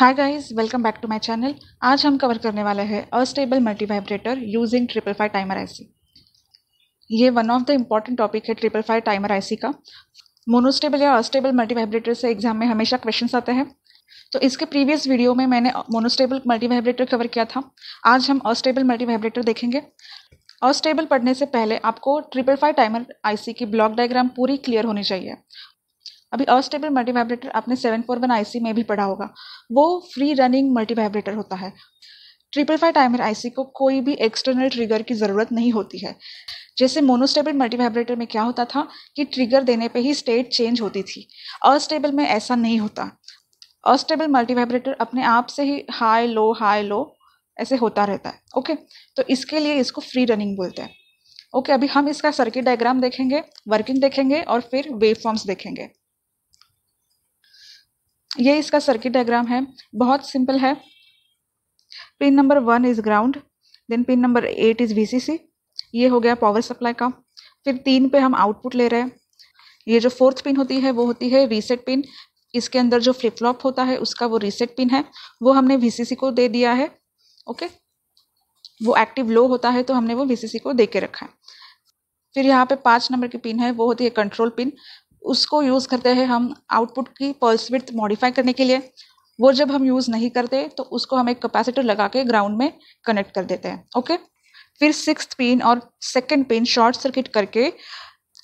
Hi guys welcome back to my channel आज हम cover करने वाले हैं astable multivibrator using triple five timer IC ये one of the important topic है ट्रिपल फाइव टाइमर आईसी का मोनोस्टेबल या अस्टेबल मल्टीवाइब्रेटर से एग्जाम में हमेशा क्वेश्चन आते हैं तो इसके प्रीवियस वीडियो में मैंने मोनोस्टेबल मल्टीवाइब्रेटर कवर किया था आज हम अस्टेबल मल्टीवाइब्रेटर देखेंगे अस्टेबल पढ़ने से पहले आपको ट्रिपल फाइव टाइमर आईसी की ब्लॉक डायग्राम पूरी क्लियर होनी चाहिए अभी अस्टेबल मल्टीवाइब्रेटर आपने सेवन फोर वन आई में भी पढ़ा होगा वो फ्री रनिंग मल्टीवाइब्रेटर होता है ट्रिपल फाइव टाइमर आई को कोई भी एक्सटर्नल ट्रिगर की ज़रूरत नहीं होती है जैसे मोनोस्टेबल मल्टीवाइब्रेटर में क्या होता था कि ट्रिगर देने पे ही स्टेट चेंज होती थी अस्टेबल में ऐसा नहीं होता अस्टेबल मल्टीवाइब्रेटर अपने आप से ही हाई लो हाई लो ऐसे होता रहता है ओके तो इसके लिए इसको फ्री रनिंग बोलते हैं ओके अभी हम इसका सर्किट डायग्राम देखेंगे वर्किंग देखेंगे और फिर वेव फॉर्म्स देखेंगे ये इसका सर्किट डायग्राम है बहुत सिंपल है pin number one is ground then pin number eight is VCC ये हो गया पावर सप्लाई का फिर तीन पे हम आउटपुट ले रहे हैं ये जो फोर्थ पिन होती है वो होती है रीसेट पिन इसके अंदर जो फ्लिप फ्लॉप होता है उसका वो रीसेट पिन है वो हमने वीसीसी को दे दिया है ओके वो एक्टिव लो होता है तो हमने वो वीसीसी को दे के रखा है फिर यहाँ पे पांच नंबर की पिन है वो होती है कंट्रोल पिन उसको यूज़ करते हैं हम आउटपुट की पल्स विथ मॉडिफाई करने के लिए वो जब हम यूज़ नहीं करते तो उसको हम एक कैपेसिटर लगा के ग्राउंड में कनेक्ट कर देते हैं ओके फिर सिक्स पिन और सेकेंड पिन शॉर्ट सर्किट करके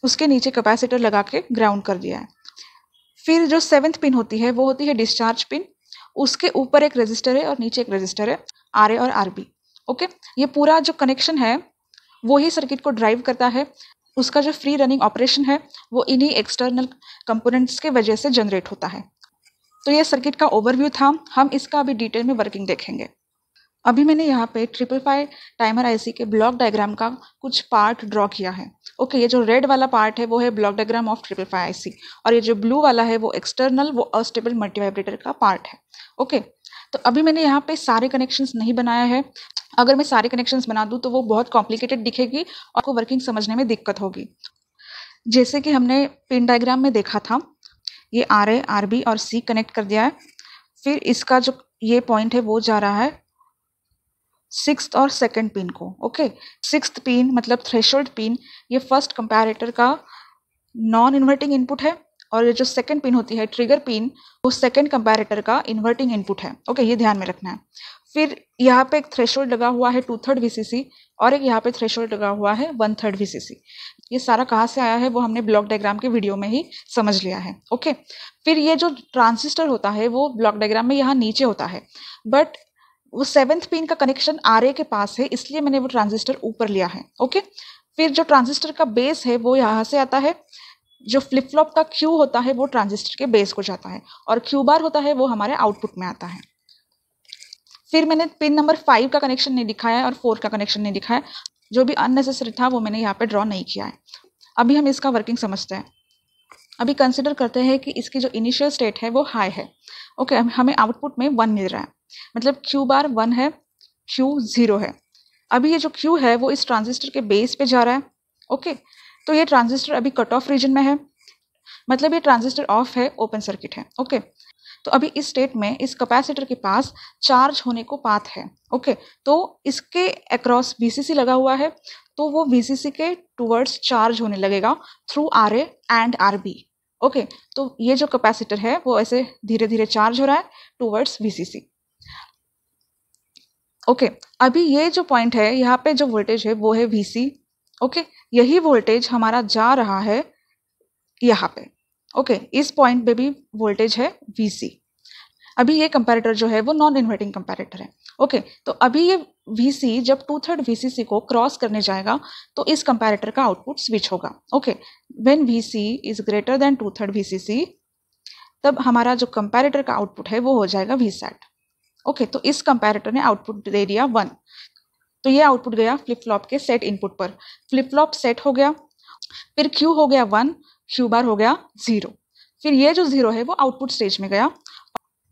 उसके नीचे कैपेसिटर लगा के ग्राउंड कर दिया है फिर जो सेवन्थ पिन होती है वो होती है डिस्चार्ज पिन उसके ऊपर एक रजिस्टर है और नीचे एक रजिस्टर है आर और आर ओके ये पूरा जो कनेक्शन है वो ही सर्किट को ड्राइव करता है उसका जो फ्री रनिंग ऑपरेशन है वो इन्हीं एक्सटर्नल कंपोनेंट्स के वजह से जनरेट होता है तो ये सर्किट का ओवरव्यू था हम इसका अभी डिटेल में वर्किंग देखेंगे अभी मैंने यहाँ पे ट्रिपल फाइव टाइमर आईसी के ब्लॉक डायग्राम का कुछ पार्ट ड्रॉ किया है ओके ये जो रेड वाला पार्ट है वो है block diagram of triple five IC और ये जो ब्लू वाला है वो एक्सटर्नल वो अस्टेबल मल्टीवाइब्रेटर का पार्ट है ओके तो अभी मैंने यहाँ पे सारे कनेक्शंस नहीं बनाया है अगर मैं सारे कनेक्शंस बना दूँ तो वो बहुत कॉम्प्लिकेटेड दिखेगी और आपको वर्किंग समझने में दिक्कत होगी जैसे कि हमने पिन डायग्राम में देखा था ये आर ए आर बी और सी कनेक्ट कर दिया है फिर इसका जो ये पॉइंट है वो जा रहा है सिक्स और सेकेंड पिन को ओके सिक्स पिन मतलब थ्रेशोल्ड पिन ये फर्स्ट कंपेरेटर का नॉन इन्वर्टिंग इनपुट है और ये जो सेकंड पिन होती है ट्रिगर पिन वो सेकंड कंपैरेटर का इन्वर्टिंग इनपुट है ओके ये ध्यान में रखना है फिर यहाँ पे एक थ्रेशोल्ड लगा हुआ है टू थर्ड वी और एक यहाँ पे थ्रेशोल्ड लगा हुआ है वन थर्ड वी ये सारा कहाँ से आया है वो हमने ब्लॉक डायग्राम के वीडियो में ही समझ लिया है ओके फिर ये जो ट्रांसिस्टर होता है वो ब्लॉक डायग्राम में यहाँ नीचे होता है बट वो सेवेंथ पिन का कनेक्शन आर के पास है इसलिए मैंने वो ट्रांजिस्टर ऊपर लिया है ओके फिर जो ट्रांजिस्टर का बेस है वो यहाँ से आता है जो फ्लिप फ्लॉप का क्यू होता है वो ट्रांजिस्टर के बेस को जाता है और क्यू बार होता है वो हमारे आउटपुट में आता है फिर मैंने पिन नंबर फाइव का कनेक्शन नहीं दिखाया है और फोर का कनेक्शन नहीं दिखाया जो भी अननेसेसरी था वो मैंने यहाँ पे ड्रॉ नहीं किया है अभी हम इसका वर्किंग समझते हैं अभी कंसिडर करते हैं कि इसकी जो इनिशियल स्टेट है वो हाई है ओके हमें आउटपुट में वन मिल रहा है मतलब क्यू बार वन है क्यू ज़ीरो है अभी ये जो क्यू है वो इस ट्रांजिस्टर के बेस पे जा रहा है ओके okay? तो ये ट्रांजिस्टर अभी कट ऑफ रीजन में है मतलब ये ट्रांजिस्टर ऑफ है ओपन सर्किट है ओके तो अभी इस स्टेट में इस कैपेसिटर के पास चार्ज होने को पाथ है ओके तो इसके अक्रॉस बीसीसी लगा हुआ है तो वो बीसीसी के टूवर्ड्स चार्ज होने लगेगा through R A and R B okay तो ये जो कैपेसिटर है वो ऐसे धीरे धीरे चार्ज हो रहा है टूवर्ड्स वीसीसी ओके अभी ये जो पॉइंट है यहाँ पे जो वोल्टेज है वो है वी सी ओके यही वोल्टेज हमारा जा रहा है यहाँ पे ओके इस पॉइंट पे भी वोल्टेज है वी अभी ये कंपैरेटर जो है वो नॉन इन्वर्टिंग कंपैरेटर है ओके तो अभी ये वी जब टू थर्ड वी को क्रॉस करने जाएगा तो इस कंपैरेटर का आउटपुट स्विच होगा okay when V is greater than two third V तब हमारा जो कंपैरेटर का आउटपुट है वो हो जाएगा वी ओके okay, तो इस कंपैरेटर ने आउटपुट दे दिया वन तो ये आउटपुट गया फ्लिप फ्लॉप के सेट इनपुट पर फ्लिप फ्लॉप सेट हो गया फिर क्यू हो गया वन क्यू बार हो गया ज़ीरो फिर ये जो ज़ीरो है वो आउटपुट स्टेज में गया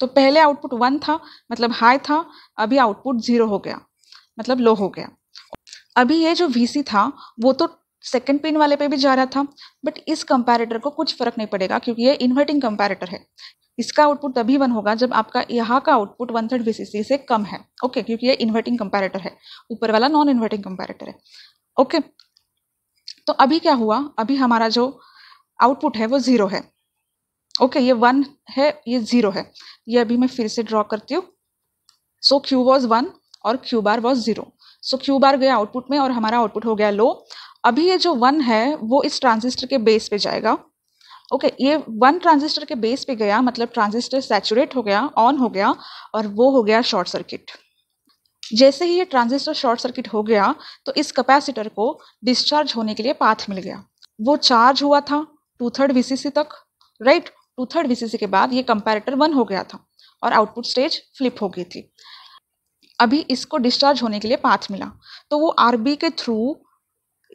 तो पहले आउटपुट वन था मतलब हाई था अभी आउटपुट ज़ीरो हो गया मतलब लो हो गया अभी ये जो वी था वो तो सेकेंड पिन वाले पे भी जा रहा था बट इस कंपैरेटर को कुछ फर्क नहीं पड़ेगा क्योंकि ये इन्वर्टिंग कंपैरेटर है इसका आउटपुट तभी वन होगा जब आपका यहाँ का आउटपुट वन थर्ड वीसीसी से कम है ओके okay, क्योंकि ये इन्वर्टिंग कंपैरेटर है ऊपर वाला नॉन इन्वर्टिंग कंपैरेटर है ओके okay, तो अभी क्या हुआ अभी हमारा जो आउटपुट है वो ज़ीरो है ओके okay, ये वन है ये ज़ीरो है ये अभी मैं फिर से ड्रॉ करती हूँ सो क्यू वॉज वन और Q bar was zero so Q bar गया आउटपुट में और हमारा आउटपुट हो गया लो अभी ये जो वन है वो इस ट्रांजिस्टर के बेस पे जाएगा ओके okay, ये वन ट्रांजिस्टर के बेस पे गया मतलब ट्रांजिस्टर सैचुरेट हो गया ऑन हो गया और वो हो गया शॉर्ट सर्किट जैसे ही ये ट्रांजिस्टर शॉर्ट सर्किट हो गया तो इस कैपेसिटर को डिस्चार्ज होने के लिए पाथ मिल गया वो चार्ज हुआ था टू थर्ड वी तक राइट टू थर्ड वी के बाद ये कंपेरेटर वन हो गया था और आउटपुट स्टेज फ्लिप हो गई थी अभी इसको डिस्चार्ज होने के लिए पाथ मिला तो वो आर के थ्रू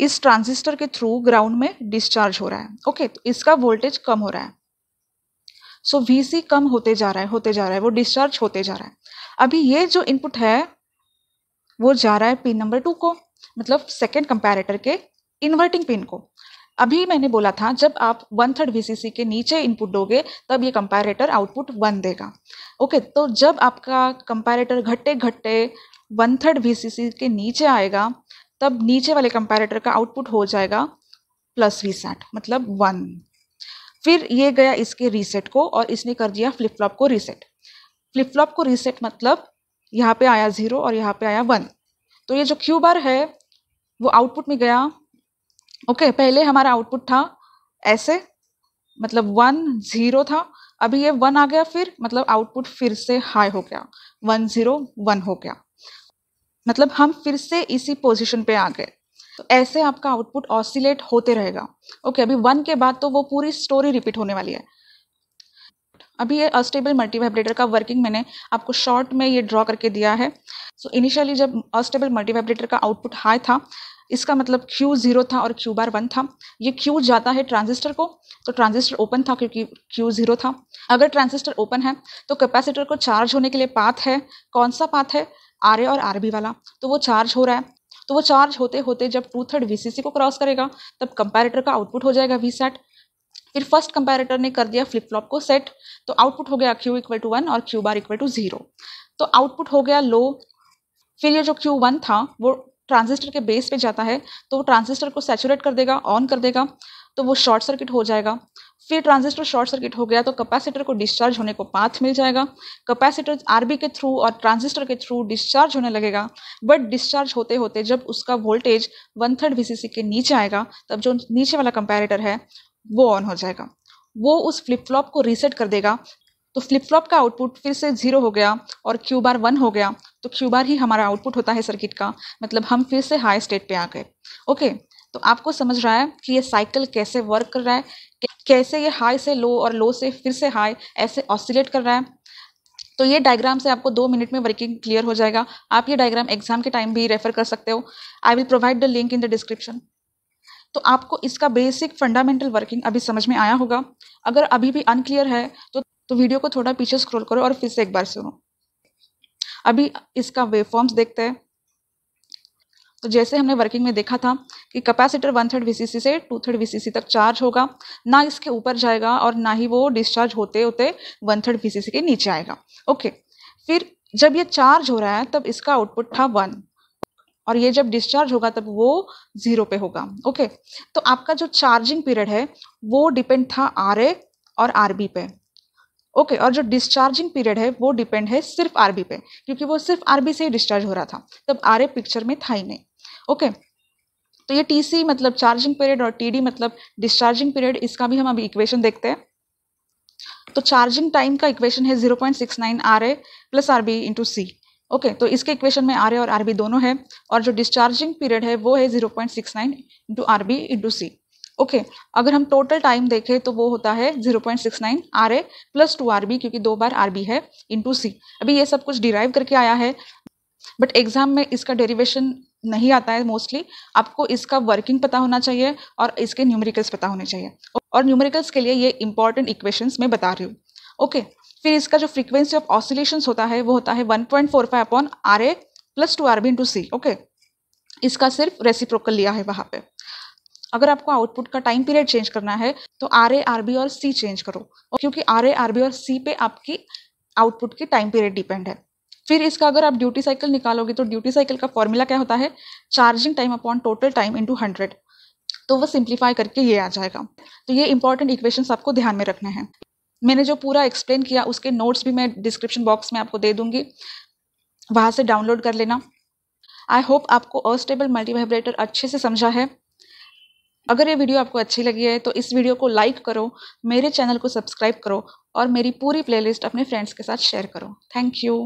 इस ट्रांजिस्टर के थ्रू ग्राउंड में डिस्चार्ज हो रहा है ओके तो इसका वोल्टेज कम हो रहा है सो so, वी कम होते जा रहा है होते जा रहा है वो डिस्चार्ज होते जा रहा है अभी ये जो इनपुट है वो जा रहा है पिन नंबर टू को मतलब सेकेंड कंपेरेटर के इन्वर्टिंग पिन को अभी मैंने बोला था जब आप वन थर्ड वी के नीचे इनपुट दोगे तब ये कंपेरेटर आउटपुट वन देगा ओके तो जब आपका कंपेरेटर घटे घटे वन थर्ड वी के नीचे आएगा तब नीचे वाले कंपेरेटर का आउटपुट हो जाएगा प्लस रीसेट मतलब वन फिर ये गया इसके रीसेट को और इसने कर दिया फ्लिप फ्लॉप को रीसेट फ्लिप फ्लॉप को रीसेट मतलब यहाँ पे आया ज़ीरो और यहाँ पे आया वन तो ये जो क्यू बार है वो आउटपुट में गया ओके okay, पहले हमारा आउटपुट था ऐसे मतलब वन ज़ीरो था अभी ये वन आ गया फिर मतलब आउटपुट फिर से हाई हो गया वन ज़ीरो वन हो गया मतलब हम फिर से इसी पोजिशन पे आ गए तो ऐसे आपका आउटपुट ऑसिलेट होते रहेगा ओके okay, अभी वन के बाद तो वो पूरी स्टोरी रिपीट होने वाली है अभी ये अस्टेबल मल्टीवाइब्रेटर का वर्किंग मैंने आपको शॉर्ट में ये ड्रॉ करके दिया है सो so, इनिशियली जब अस्टेबल मल्टीवाइब्रेटर का आउटपुट हाई था इसका मतलब Q जीरो था और Q बार वन था ये Q जाता है ट्रांजिस्टर को तो ट्रांजिस्टर ओपन था क्योंकि Q जीरो था अगर ट्रांजिस्टर ओपन है तो कैपेसिटर को चार्ज होने के लिए पाथ है कौन सा पाथ है आर ए और आर बी वाला तो वो चार्ज हो रहा है तो वो चार्ज होते होते जब टू थर्ड वी को क्रॉस करेगा तब कंपेरेटर का आउटपुट हो जाएगा वी फिर फर्स्ट कंपेरेटर ने कर दिया फ्लिप फ्लॉप को सेट तो आउटपुट हो गया क्यू इक्वल टू वन और Q bar equal to zero तो आउटपुट हो गया लो फिर ये जो क्यू वन था वो ट्रांजिस्टर के बेस पे जाता है तो वो ट्रांजिस्टर को सैचुरेट कर देगा ऑन कर देगा तो वो शॉर्ट सर्किट हो जाएगा फिर ट्रांजिस्टर शॉर्ट सर्किट हो गया तो कैपेसिटर को डिस्चार्ज होने को पाथ मिल जाएगा कैपेसिटर आरबी के थ्रू और ट्रांजिस्टर के थ्रू डिस्चार्ज होने लगेगा बट डिस्चार्ज होते होते जब उसका वोल्टेज वन थर्ड वी के नीचे आएगा तब जो नीचे वाला कंपेरेटर है वो ऑन हो जाएगा वो उस फ्लिप फ्लॉप को रीसेट कर देगा तो फ्लिप फ्लॉप का आउटपुट फिर से जीरो हो गया और क्यू बार वन हो गया तो क्यू बार ही हमारा आउटपुट होता है सर्किट का मतलब हम फिर से हाई स्टेट पे आ गए ओके तो आपको समझ रहा है कि ये साइकिल कैसे वर्क कर रहा है कैसे ये हाई से लो और लो से फिर से हाई ऐसे ऑसिलेट कर रहा है तो ये डायग्राम से आपको दो मिनट में वर्किंग क्लियर हो जाएगा आप ये डायग्राम एग्जाम के टाइम भी रेफर कर सकते हो I will provide the link in the description तो आपको इसका बेसिक फंडामेंटल वर्किंग अभी समझ में आया होगा अगर अभी भी अनक्लियर है तो तो वीडियो को थोड़ा पीछे स्क्रॉल करो और फिर से एक बार सुनो अभी इसका वेवफॉर्म्स फॉर्म्स देखते हैं तो जैसे हमने वर्किंग में देखा था कि कैपेसिटर वन थर्ड वी से टू थर्ड वी तक चार्ज होगा ना इसके ऊपर जाएगा और ना ही वो डिस्चार्ज होते होते वन थर्ड वी के नीचे आएगा ओके फिर जब ये चार्ज हो रहा है तब इसका आउटपुट था वन और ये जब डिस्चार्ज होगा तब वो जीरो पे होगा ओके तो आपका जो चार्जिंग पीरियड है वो डिपेंड था आर ए और आर बी पे ओके और जो डिस्चार्जिंग पीरियड है वो डिपेंड है सिर्फ आर बी पे क्योंकि वो सिर्फ आर बी से ही डिस्चार्ज हो रहा था तब आर ए पिक्चर में था ही नहीं ओके तो ये टी सी मतलब चार्जिंग पीरियड और टी डी मतलब डिस्चार्जिंग पीरियड इसका भी हम अभी इक्वेशन देखते हैं तो चार्जिंग टाइम का इक्वेशन है zero point six nine R A plus R B into C okay तो इसके इक्वेशन में आर ए और आर बी दोनों है और जो डिस्चार्जिंग पीरियड है वो है zero point six nine into R B into C okay अगर हम टोटल टाइम देखें तो वो होता है zero point six nine R A plus two R B क्योंकि दो बार आर बी है इंटू सी अभी ये सब कुछ डिराइव करके आया है बट एग्जाम में इसका डेरिवेशन नहीं आता है मोस्टली आपको इसका वर्किंग पता होना चाहिए और इसके न्यूमेरिकल्स पता होने चाहिए और न्यूमेरिकल्स के लिए ये इंपॉर्टेंट इक्वेशंस मैं बता रही हूँ ओके फिर इसका जो फ्रीक्वेंसी ऑफ ऑसिलेशंस होता है वो होता है one point four five upon R A plus two R B into C okay इसका सिर्फ रेसिप्रोकल लिया है वहाँ पे अगर आपको आउटपुट का टाइम पीरियड चेंज करना है तो आर ए आर बी और सी चेंज करो क्योंकि आर ए आर बी और सी पे आपकी आउटपुट की टाइम पीरियड डिपेंड है फिर इसका अगर आप ड्यूटी साइकिल निकालोगे तो ड्यूटी साइकिल का फॉर्मूला क्या होता है charging time upon total time into hundred तो वो सिंप्लीफाई करके ये आ जाएगा तो ये इंपॉर्टेंट इक्वेशन आपको ध्यान में रखने हैं मैंने जो पूरा एक्सप्लेन किया उसके नोट्स भी मैं डिस्क्रिप्शन बॉक्स में आपको दे दूंगी वहाँ से डाउनलोड कर लेना आई होप आपको अस्टेबल मल्टीवाइब्रेटर अच्छे से समझा है अगर ये वीडियो आपको अच्छी लगी है तो इस वीडियो को लाइक करो मेरे चैनल को सब्सक्राइब करो और मेरी पूरी प्लेलिस्ट अपने फ्रेंड्स के साथ शेयर करो थैंक यू